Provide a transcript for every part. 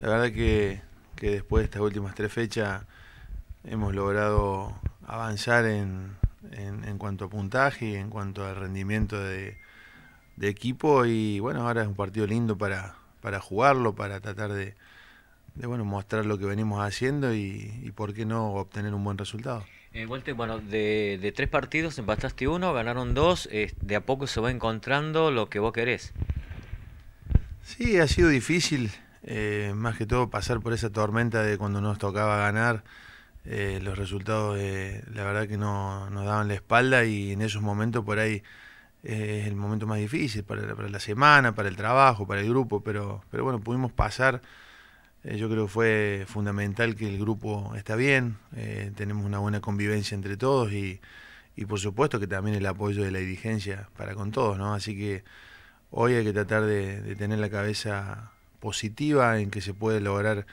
La verdad que, después de estas últimas tres fechas hemos logrado avanzar en, en, cuanto a puntaje y en cuanto al rendimiento de, equipo y bueno, ahora es un partido lindo para, para jugarlo, para tratar de, bueno, mostrar lo que venimos haciendo y, por qué no obtener un buen resultado. Eh, bueno, de, tres partidos empataste uno, ganaron dos, de a poco se va encontrando lo que vos querés. Sí, ha sido difícil eh, más que todo pasar por esa tormenta de cuando nos tocaba ganar, eh, los resultados eh, la verdad que no, nos daban la espalda y en esos momentos por ahí es el momento más difícil para, la semana, para el trabajo, para el grupo, pero, pero bueno, pudimos pasar, yo creo que fue fundamental que el grupo está bien, tenemos una buena convivencia entre todos y, por supuesto que también el apoyo de la dirigencia para con todos, ¿no? Así que hoy hay que tratar de tener la cabeza positiva en que se puede lograr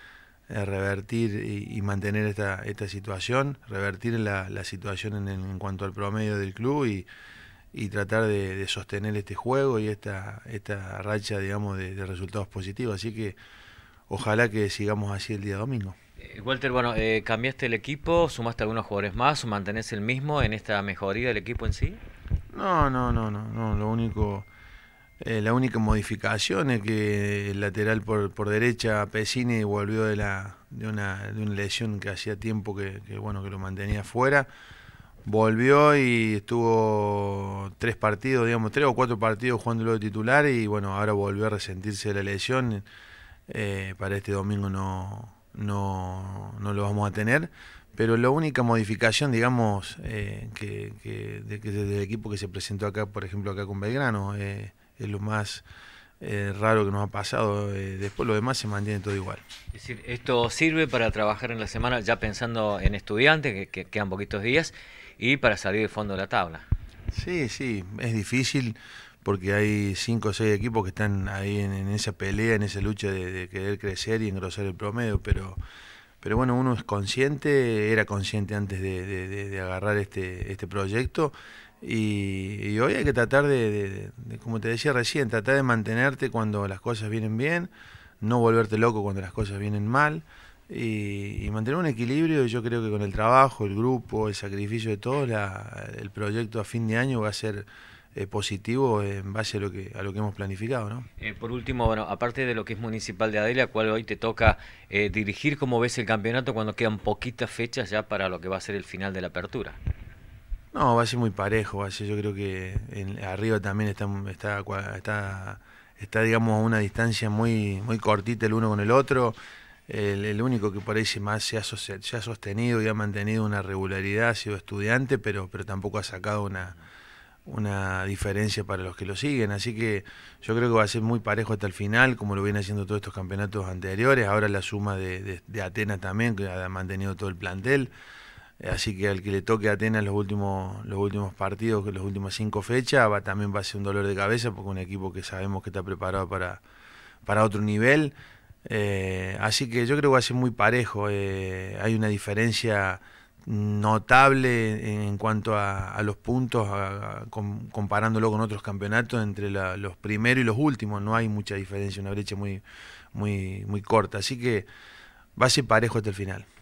eh, revertir y, mantener esta, esta situación, revertir la, la situación en, en, cuanto al promedio del club y, y tratar de, sostener este juego y esta, esta racha, digamos, de, resultados positivos. Así que ojalá que sigamos así el día domingo. Eh, Walter, bueno, eh, cambiaste el equipo, sumaste algunos jugadores más, o mantenés el mismo en esta mejoría del equipo en sí. No, no, no, no, no. Lo único eh, la única modificación es que el lateral por, derecha, Pesini, volvió de, la, de, una, de una lesión que hacía tiempo que, bueno, que lo mantenía fuera. Volvió y estuvo tres partidos, digamos, tres o cuatro partidos jugándolo de titular y bueno, ahora volvió a resentirse de la lesión. Eh, para este domingo no, no, lo vamos a tener, pero la única modificación, digamos, eh, que, desde el equipo que se presentó acá, por ejemplo, acá con Belgrano, es lo más eh, raro que nos ha pasado. Eh, después lo demás se mantiene todo igual. Es decir, esto sirve para trabajar en la semana ya pensando en estudiantes, que, quedan poquitos días, y para salir de fondo de la tabla. Sí, sí, es difícil porque hay cinco o seis equipos que están ahí en, esa pelea, en esa lucha de, querer crecer y engrosar el promedio, pero, pero bueno, uno es consciente, era consciente antes de, agarrar este, este proyecto y, hoy hay que tratar de, como te decía recién, tratar de mantenerte cuando las cosas vienen bien, no volverte loco cuando las cosas vienen mal. Y, mantener un equilibrio. y Yo creo que con el trabajo, el grupo, el sacrificio de todos, el proyecto a fin de año va a ser eh, positivo en base a lo que a lo que hemos planificado, ¿no? Eh, por último, bueno, aparte de lo que es municipal de Adelia, ¿cuál hoy te toca eh, dirigir, ¿cómo ves el campeonato cuando quedan poquitas fechas ya para lo que va a ser el final de la apertura? No, va a ser muy parejo, va yo creo que en, arriba también está, está, está, digamos, a una distancia muy, muy cortita el uno con el otro. El, único que por ahí se más se ha, sostenido y ha mantenido una regularidad ha sido estudiante, pero, pero tampoco ha sacado una, diferencia para los que lo siguen. Así que yo creo que va a ser muy parejo hasta el final, como lo vienen haciendo todos estos campeonatos anteriores. Ahora la suma de, de Atenas también, que ha mantenido todo el plantel. Eh, así que al que le toque a Atenas los últimos, los últimos partidos, las últimas cinco fechas, va, también va a ser un dolor de cabeza porque un equipo que sabemos que está preparado para, otro nivel. Eh, así que yo creo que va a ser muy parejo. Eh, hay una diferencia notable en cuanto a, los puntos, comparándolo con otros campeonatos, entre los primeros y los últimos. No hay mucha diferencia, una brecha muy, muy, muy corta. Así que va a ser parejo hasta el final.